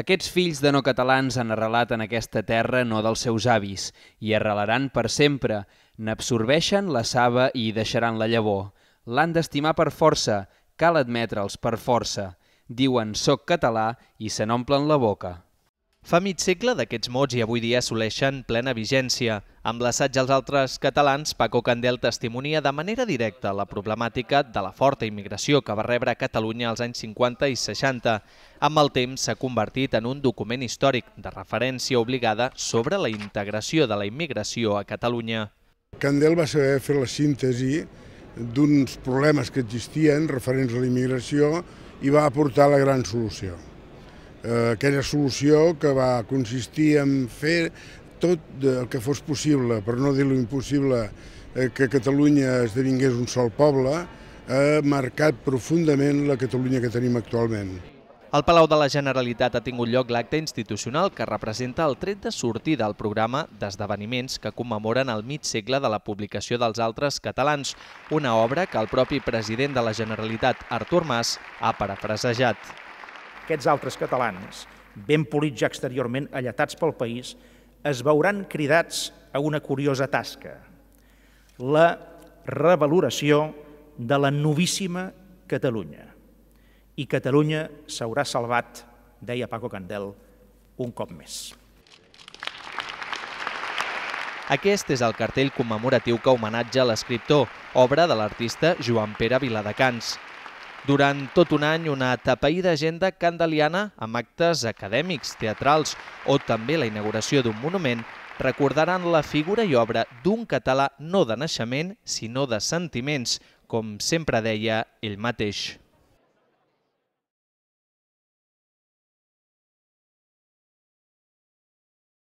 Aquests fills de no catalans han arrelat en aquesta terra no dels seus avis, i arrelaran per sempre, n'absorbeixen la saba i hi deixaran la llavor. L'han d'estimar per força, cal admetre'ls per força. Diuen soc català i se n'omplen la boca. Fa mig segle d'aquests mots i avui dia assoleixen plena vigència. Amb l'assaig als altres catalans, Paco Candel testimonia de manera directa la problemàtica de la forta immigració que va rebre Catalunya als anys 50 i 60. Amb el temps s'ha convertit en un document històric de referència obligada sobre la integració de la immigració a Catalunya. Candel va saber fer la síntesi d'uns problemes que existien referents a la immigració i va aportar la gran solució eh, aquella solució que va consistir en fer tot el que fos possible, per no dir ho impossible, eh, que Catalunya esdevingués un sol poble, ha marcat profundament la Catalunya que tenim actualment. Al Palau de la Generalitat ha tingut lloc l'acte institucional que representa el tret de sortida al programa d'esdeveniments que commemoren el mig segle de la publicació dels altres catalans, una obra que el propi president de la Generalitat, Artur Mas, ha parafrasejat aquests altres catalans, ben polits ja exteriorment, alletats pel país, es veuran cridats a una curiosa tasca, la revaloració de la novíssima Catalunya. I Catalunya s'haurà salvat, deia Paco Candel, un cop més. Aquest és el cartell commemoratiu que homenatja l'escriptor, obra de l'artista Joan Pere Viladecans durant tot un any una tapaïda agenda candeliana amb actes acadèmics, teatrals o també la inauguració d'un monument recordaran la figura i obra d'un català no de naixement, sinó de sentiments, com sempre deia ell mateix.